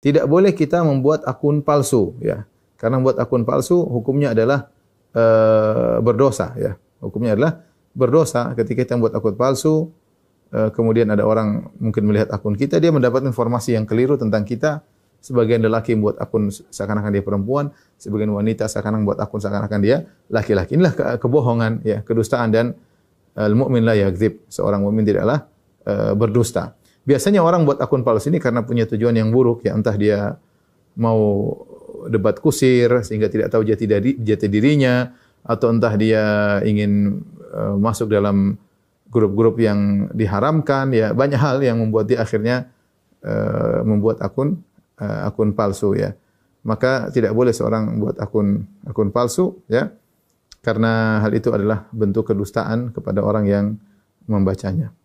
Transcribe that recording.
Tidak boleh kita membuat akun palsu ya. Karena membuat akun palsu hukumnya adalah e, berdosa ya. Hukumnya adalah berdosa ketika kita membuat akun palsu e, kemudian ada orang mungkin melihat akun kita dia mendapat informasi yang keliru tentang kita. Sebagian lelaki membuat akun seakan-akan dia perempuan, sebagian wanita seakan-akan membuat akun seakan-akan dia laki-laki. Inilah ke kebohongan ya, kedustaan dan eh, al-mu'min la yakdzib. Seorang mukmin tidaklah e, berdusta. Biasanya orang buat akun palsu ini karena punya tujuan yang buruk, ya entah dia mau debat kusir sehingga tidak tahu jati dari jati dirinya atau entah dia ingin eh, masuk dalam grup-grup yang diharamkan ya banyak hal yang membuat dia akhirnya uh, membuat akun uh, akun palsu ya maka tidak boleh seorang buat akun akun palsu ya karena hal itu adalah bentuk kedustaan kepada orang yang membacanya